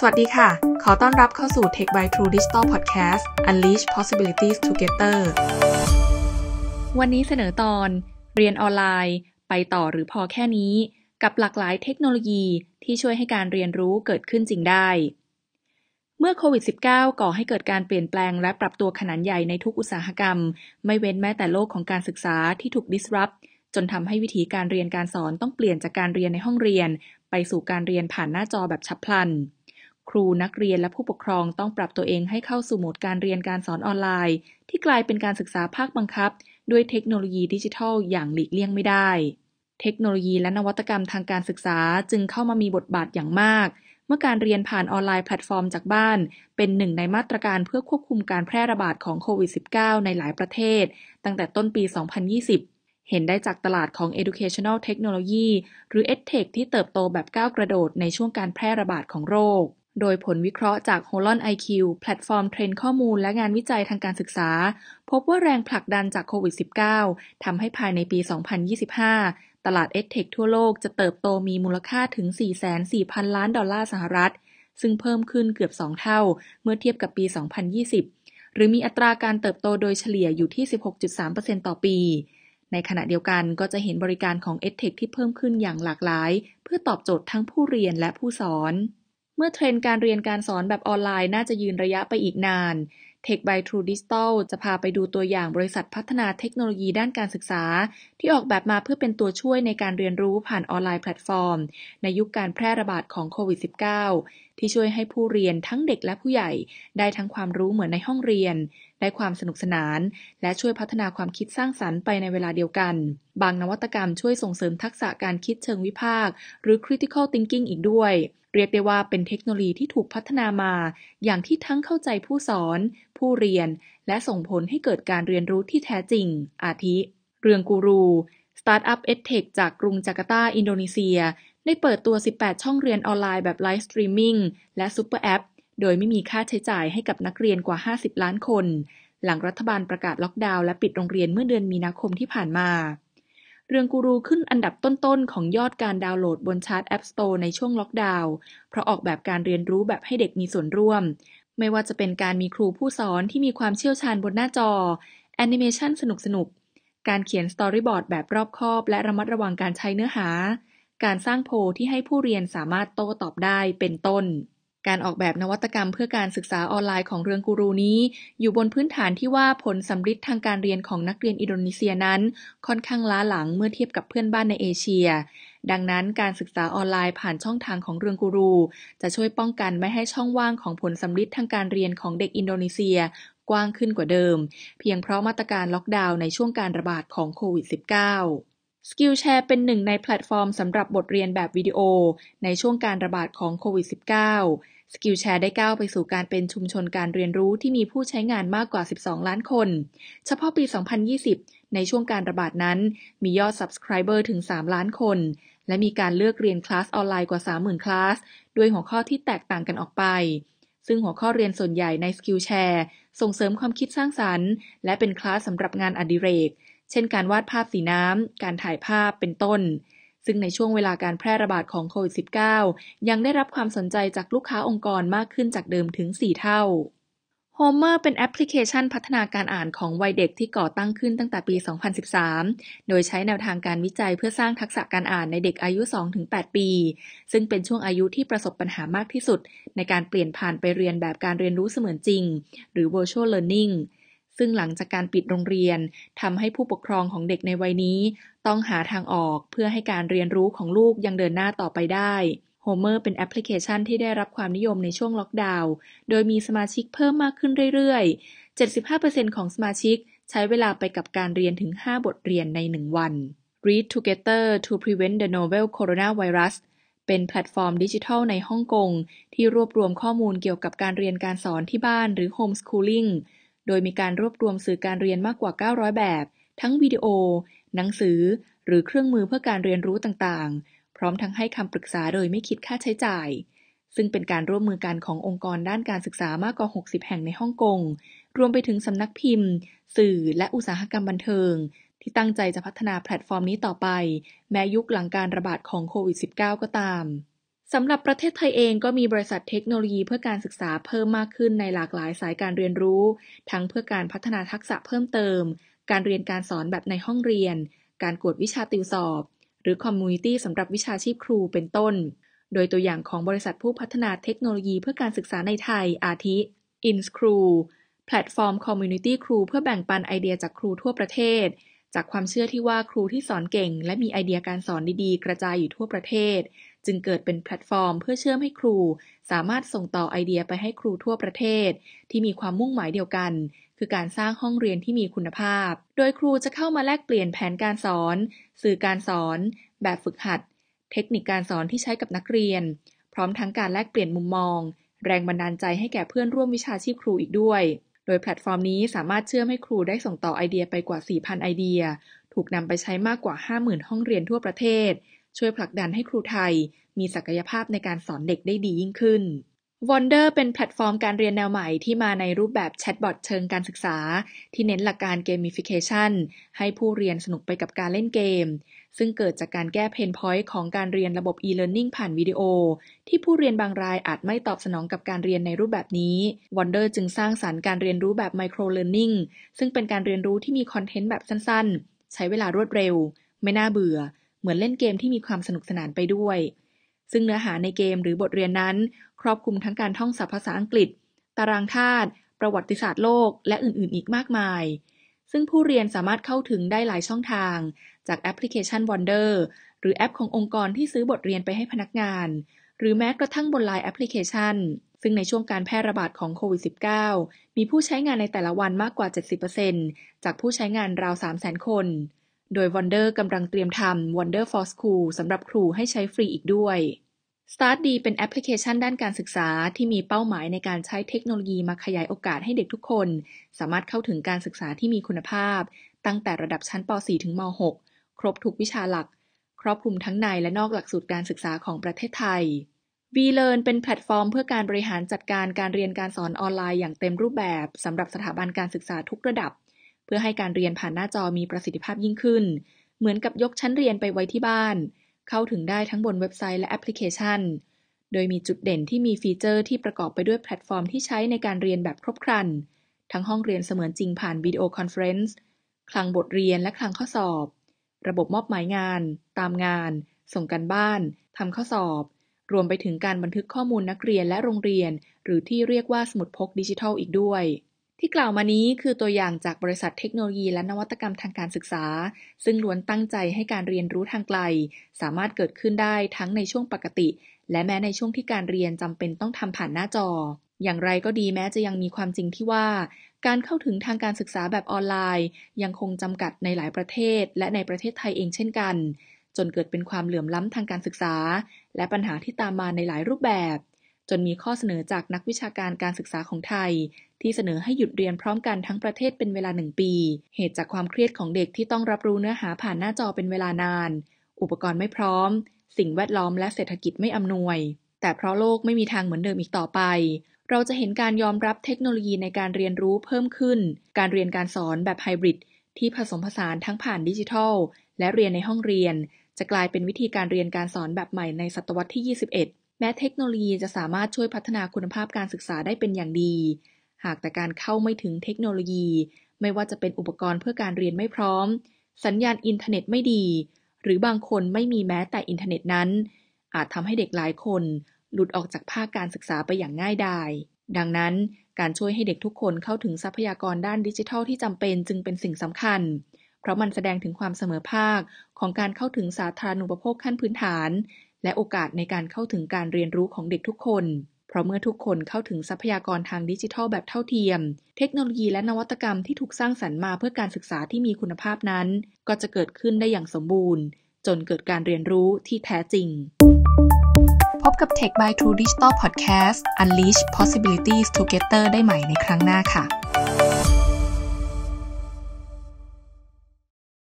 สวัสดีค่ะ ขอต้อนรับเข้าสู่ Tech by True Digital Podcast Unleash Possibilities Together วันนี้เสนอตอน เรียนออนไลน์ ไปต่อหรือพอแค่นี้ กับหลากหลายเทคโนโลยีที่ช่วยให้การเรียนรู้เกิดขึ้นจริงได้ เมื่อโควิด -19 ก่อให้เกิดการเปลี่ยนแปลงและปรับตัวขนาดใหญ่ในทุกอุตสาหกรรม ไม่เว้นแม้แต่โลกของการศึกษาที่ถูก disrupt จนทำให้วิธีการเรียนการสอนต้องเปลี่ยนจากการเรียนในห้องเรียน ไปสู่การเรียนผ่านหน้าจอแบบฉับพลันครูนักเรียนและผู้ปกครองต้องปรับตัวเองให้เข้าสู่โหมดการเรียนการสอนออนไลน์ ที่กลายเป็นการศึกษาภาคบังคับ ด้วยเทคโนโลยีดิจิทัล อย่างหลีกเลี่ยงไม่ได้ เทคโนโลยีและนวัตกรรมทางการศึกษาจึงเข้ามามีบทบาทอย่างมาก เมื่อการเรียนผ่านออนไลน์แพลตฟอร์มจากบ้าน เป็นหนึ่งในมาตรการเพื่อควบคุมการแพร่ระบาดของโควิด -19 ในหลายประเทศตั้งแต่ต้นปี 2020 เห็นได้จากตลาดของ educational technology หรือ edtech ที่เติบโตแบบก้าวกระโดดในช่วงการแพร่ระบาดของโรคโดยผลวิเคราะห์จาก h o l o n IQ แพลตฟอร์มเทรนข้อมูลและงานวิจัยทางการศึกษาพบว่าแรงผลักดันจากโควิด -19 ทำให้ภายในปี 2025 ตลาด EdTech ทั่วโลกจะเติบโตมีมูลค่าถึง 44,000 ล้านดอลลาร์สหรัฐ ซึ่งเพิ่มขึ้นเกือบ 2 เท่าเมื่อเทียบกับปี 2020 หรือมีอัตราการเติบโตโดยเฉลี่ยอยู่ที่ 16.3%ต่อปี ในขณะเดียวกันก็จะเห็นบริการของ EdTech ที่เพิ่มขึ้นอย่างหลากหลาย เพื่อตอบโจทย์ทั้งผู้เรียนและผู้สอนเมื่อเทรนด์การเรียนการสอนแบบออนไลน์น่าจะยืนระยะไปอีกนาน Tech by True Digital จะพาไปดูตัวอย่างบริษัทพัฒนาเทคโนโลยีด้านการศึกษา ที่ออกแบบมาเพื่อเป็นตัวช่วยในการเรียนรู้ผ่านออนไลน์แพลตฟอร์ม ในยุคการแพร่ระบาดของโควิด -19 ที่ช่วยให้ผู้เรียนทั้งเด็กและผู้ใหญ่ได้ทั้งความรู้เหมือนในห้องเรียน ได้ความสนุกสนาน และช่วยพัฒนาความคิดสร้างสรรค์ไปในเวลาเดียวกัน บางนวัตกรรมช่วยส่งเสริมทักษะการคิดเชิงวิพากษ์หรือ critical thinking อีกด้วย เรียกได้ว่าเป็นเทคโนโลยีที่ถูกพัฒนามา อย่างที่ทั้งเข้าใจผู้สอน ผู้เรียน และส่งผลให้เกิดการเรียนรู้ที่แท้จริง อาทิ เรื่องกูรูสตาร์ทอัพเอดเทคจากกรุงจาการ์ตาอินโดนีเซียได้เปิดตัว 18 ช่องเรียนออนไลน์แบบไลฟ์สตรีมมิ่งและซูเปอร์แอป โดยไม่มีค่าใช้จ่ายให้กับนักเรียนกว่า 50 ล้านคน หลังรัฐบาลประกาศล็อกดาวน์และปิดโรงเรียนเมื่อเดือนมีนาคมที่ผ่านมา เรื่องกูรูขึ้นอันดับต้น ๆ ของยอดการดาวน์โหลดบนชาร์ตแอปสโตร์ในช่วงล็อกดาวน์ เพราะออกแบบการเรียนรู้แบบให้เด็กมีส่วนร่วม ไม่ว่าจะเป็นการมีครูผู้สอนที่มีความเชี่ยวชาญบนหน้าจอ แอนิเมชันสนุก ๆ การเขียนสตอรี่บอร์ดแบบรอบคอบ และระมัดระวังการใช้เนื้อหาการสร้างโพที่ให้ผู้เรียนสามารถโต้ตอบได้เป็นต้น การออกแบบนวัตกรรมเพื่อการศึกษาออนไลน์ของเรืองกูรูนี้ อยู่บนพื้นฐานที่ว่าผลสำลิดทางการเรียนของนักเรียนอินโดนีเซียนั้นค่อนข้างล้าหลังเมื่อเทียบกับเพื่อนบ้านในเอเชีย ดังนั้นการศึกษาออนไลน์ผ่านช่องทางของเรืองกูรูจะช่วยป้องกันไม่ให้ช่องว่างของผลสำลิดทางการเรียนของเด็กอินโดนีเซีย กว้างขึ้นกว่าเดิม เพียงเพราะมาตรการล็อกดาวน์ในช่วงการระบาดของโควิด -19 Skillshare เป็นหนึ่งในแพลตฟอร์มสำหรับบทเรียนแบบวิดีโอ ในช่วงการระบาดของโควิด -19 Skillshare ได้ก้าวไปสู่การเป็นชุมชนการเรียนรู้ที่มีผู้ใช้งานมากกว่า 12 ล้านคน เฉพาะปี 2020 ในช่วงการระบาดนั้น มียอด Subscriber ถึง 3 ล้านคน และมีการเลือกเรียนคลาสออนไลน์กว่า 30,000 คลาส ด้วยหัวข้อที่แตกต่างกันออกไป ซึ่งหัวข้อเรียนส่วนใหญ่ใน Skillshare ส่งเสริมความคิดสร้างสารรค์ และเป็นคลาสสำหรับงานอดิเรก เช่นการวาดภาพสีน้ำ การถ่ายภาพเป็นต้น ซึ่งในช่วงเวลาการแพร่ระบาดของโควิด -19 ยังได้รับความสนใจจากลูกค้าองค์กรมากขึ้นจากเดิมถึง 4 เท่า Homer เป็นแอปพลิเคชันพัฒนาการอ่านของวัยเด็กที่ก่อตั้งขึ้นตั้งแต่ปี 2013 โดยใช้แนวทางการวิจัยเพื่อสร้างทักษะการอ่านในเด็กอายุ 2-8 ปี ซึ่งเป็นช่วงอายุที่ประสบปัญหามากที่สุด ในการเปลี่ยนผ่านไปเรียนแบบการเรียนรู้เสมือนจริง หรือ virtual learning ซึ่งหลังจากการปิดโรงเรียนทำให้ผู้ปกครองของเด็กในวัยนี้ ต้องหาทางออกเพื่อให้การเรียนรู้ของลูกยังเดินหน้าต่อไปได้โฮเมอร์เป็นแอปพลิเคชันที่ได้รับความนิยมในช่วงล็อกดาวน์ โดยมีสมาชิกเพิ่มมากขึ้นเรื่อยๆ 75%ของสมาชิก ใช้เวลาไปกับการเรียนถึง 5 บทเรียนใน 1 วัน Read Together to Prevent the Novel Coronavirus เป็นแพลตฟอร์มดิจิทัล ในฮ่องกงที่รวบรวมข้อมูลเกี่ยวกับการเรียนการสอนที่บ้านหรือ Homeschooling โดยมีการรวบรวมสื่อการเรียนมากกว่า 900 แบบ ทั้งวิดีโอ หนังสือ หรือเครื่องมือเพื่อการเรียนรู้ต่างๆพร้อมทั้งให้คำปรึกษาโดยไม่คิดค่าใช้จ่าย ซึ่งเป็นการร่วมมือกันขององค์กรด้านการศึกษามากกว่า60 แห่งในฮ่องกง รวมไปถึงสำนักพิมพ์ สื่อและอุตสาหกรรมบันเทิง ที่ตั้งใจจะพัฒนาแพลตฟอร์มนี้ต่อไป แม้ยุคหลังการระบาดของโควิด -19 ก็ตาม สำหรับประเทศไทยเองก็มีบริษัทเทคโนโลยีเพื่อการศึกษาเพิ่มมากขึ้นในหลากหลายสายการเรียนรู้ ทั้งเพื่อการพัฒนาทักษะเพิ่มเติม การเรียนการสอนแบบในห้องเรียน การกวดวิชาติวสอบหรือคอมมูนิตี้สำหรับวิชาชีพครูเป็นต้น โดยตัวอย่างของบริษัทผู้พัฒนาเทคโนโลยีเพื่อการศึกษาในไทยอาทิ InScrew แพลตฟอร์มคอมมูนิตี้ครูเพื่อแบ่งปันไอเดียจากครูทั่วประเทศ จากความเชื่อที่ว่าครูที่สอนเก่งและมีไอเดียการสอนดี ๆ กระจายอยู่ทั่วประเทศ จึงเกิดเป็นแพลตฟอร์มเพื่อเชื่อมให้ครู สามารถส่งต่อไอเดียไปให้ครูทั่วประเทศ ที่มีความมุ่งหมายเดียวกันคือการสร้างห้องเรียนที่มีคุณภาพ โดยครูจะเข้ามาแลกเปลี่ยนแผนการสอน สื่อการสอน แบบฝึกหัด เทคนิคการสอนที่ใช้กับนักเรียน พร้อมทั้งการแลกเปลี่ยนมุมมอง แรงบันดาลใจให้แก่เพื่อนร่วมวิชาชีพครูอีกด้วย โดยแพลตฟอร์มนี้สามารถเชื่อมให้ครูได้ส่งต่อไอเดียไปกว่า 4,000 ไอเดีย ถูกนำไปใช้มากกว่า 50,000ห้องเรียนทั่วประเทศ ช่วยผลักดันให้ครูไทย มีศักยภาพในการสอนเด็กได้ดียิ่งขึ้น Wonder เป็นแพลตฟอร์มการเรียนแนวใหม่ที่มาในรูปแบบแชทบอทเชิงการศึกษา ที่เน้นหลักการเกมิฟิเคชันให้ผู้เรียนสนุกไปกับการเล่นเกม ซึ่งเกิดจากการแก้เพนพอยต์ของการเรียนระบบ e-learning ผ่านวิดีโอ ที่ผู้เรียนบางรายอาจไม่ตอบสนองกับการเรียนในรูปแบบนี้ Wonder จึงสร้างสารรค์การเรียนรู้แบบ micro learning ซึ่งเป็นการเรียนรู้ที่มีคอนเทนต์แบบสั้น ๆ ใช้เวลารวดเร็ว ไม่น่าเบื่อ เหมือนเล่นเกมที่มีความสนุกสนานไปด้วยซึ่งเนื้อหาในเกมหรือบทเรียนนั้นครอบคลุมทั้งการท่องศัพท์ภาษาอังกฤษ ตารางธาตุ ประวัติศาสตร์โลก และอื่นๆ อีกมากมาย ซึ่งผู้เรียนสามารถเข้าถึงได้หลายช่องทาง จากแอปพลิเคชัน Wonder หรือแอปขององค์กรที่ซื้อบทเรียนไปให้พนักงาน หรือแม้กระทั่งบนไลน์แอปพลิเคชันซึ่งในช่วงการแพร่ระบาดของโควิด -19 มีผู้ใช้งานในแต่ละวันมากกว่า 70%จากผู้ใช้งานราว 3 0 0 0 0 0 คนโดย Wonder กำลังเตรียมทำ Wonder for School สำหรับครูให้ใช้ฟรีอีกด้วย StartD เป็นแอปพลิเคชันด้านการศึกษาที่มีเป้าหมายในการใช้เทคโนโลยีมาขยายโอกาสให้เด็กทุกคน สามารถเข้าถึงการศึกษาที่มีคุณภาพ ตั้งแต่ระดับชั้นป .4 ถึงม .6 ครบทุกวิชาหลัก ครอบคลุมทั้งในและนอกหลักสูตรการศึกษาของประเทศไทย VLearn เป็นแพลตฟอร์ม เพื่อการบริหารจัดการการเรียนการสอนออนไลน์อย่างเต็มรูปแบบสำหรับสถาบันการศึกษาทุกระดับเพื่อให้การเรียนผ่านหน้าจอมีประสิทธิภาพยิ่งขึ้น เหมือนกับยกชั้นเรียนไปไว้ที่บ้าน เข้าถึงได้ทั้งบนเว็บไซต์และแอปพลิเคชัน โดยมีจุดเด่นที่มีฟีเจอร์ที่ประกอบไปด้วยแพลตฟอร์มที่ใช้ในการเรียนแบบครบครัน ทั้งห้องเรียนเสมือนจริงผ่านวิดีโอคอนเฟรนซ์ คลังบทเรียนและคลังข้อสอบ ระบบมอบหมายงาน ตามงาน ส่งกันบ้าน ทำข้อสอบ รวมไปถึงการบันทึกข้อมูลนักเรียนและโรงเรียน หรือที่เรียกว่าสมุดพกดิจิทัลอีกด้วยที่กล่าวมานี้คือตัวอย่างจากบริษัทเทคโนโลยีและนวัตกรรมทางการศึกษา ซึ่งล้วนตั้งใจให้การเรียนรู้ทางไกล สามารถเกิดขึ้นได้ทั้งในช่วงปกติ และแม้ในช่วงที่การเรียน จำเป็นต้องทำผ่านหน้าจอ อย่างไรก็ดีแม้จะยังมีความจริงที่ว่า การเข้าถึงทางการศึกษาแบบออนไลน์ ยังคงจำกัดในหลายประเทศ และในประเทศไทยเองเช่นกัน จนเกิดเป็นความเหลื่อมล้ำทางการศึกษา และปัญหาที่ตามมาในหลายรูปแบบจนมีข้อเสนอจากนักวิชาการการศึกษาของไทย ที่เสนอให้หยุดเรียนพร้อมกันทั้งประเทศเป็นเวลาหนึ่งปี เหตุจากความเครียดของเด็กที่ต้องรับรู้เนื้อหาผ่านหน้าจอเป็นเวลานาน อุปกรณ์ไม่พร้อม สิ่งแวดล้อมและเศรษฐกิจไม่อำนวย แต่เพราะโลกไม่มีทางเหมือนเดิมอีกต่อไป เราจะเห็นการยอมรับเทคโนโลยีในการเรียนรู้เพิ่มขึ้น การเรียนการสอนแบบไฮบริดที่ผสมผสานทั้งผ่านดิจิทัล และเรียนในห้องเรียน จะกลายเป็นวิธีการเรียนการสอนแบบใหม่ในศตวรรษที่ 21แม้เทคโนโลยีจะสามารถช่วยพัฒนาคุณภาพการศึกษาได้เป็นอย่างดี หากแต่การเข้าไม่ถึงเทคโนโลยี ไม่ว่าจะเป็นอุปกรณ์เพื่อการเรียนไม่พร้อม สัญญาณอินเทอร์เน็ตไม่ดี หรือบางคนไม่มีแม้แต่อินเทอร์เน็ตนั้น อาจทำให้เด็กหลายคน หลุดออกจากภาคการศึกษาไปอย่างง่ายดาย ดังนั้นการช่วยให้เด็กทุกคนเข้าถึงทรัพยากรด้านดิจิทัลที่จำเป็น จึงเป็นสิ่งสำคัญ เพราะมันแสดงถึงความเสมอภาคของการเข้าถึงสาธารณูปโภคขั้นพื้นฐานและโอกาสในการเข้าถึงการเรียนรู้ของเด็กทุกคน เพราะเมื่อทุกคนเข้าถึงทรัพยากรทางดิจิทัล แบบเท่าเทียม เทคโนโลยีและนวัตกรรมที่ถูกสร้างสรรค์มาเพื่อการศึกษาที่มีคุณภาพนั้น ก็จะเกิดขึ้นได้อย่างสมบูรณ์ จนเกิดการเรียนรู้ที่แท้จริง พบกับ Tech by True Digital Podcast Unleash Possibilities Together ได้ใหม่ในครั้งหน้าค่ะ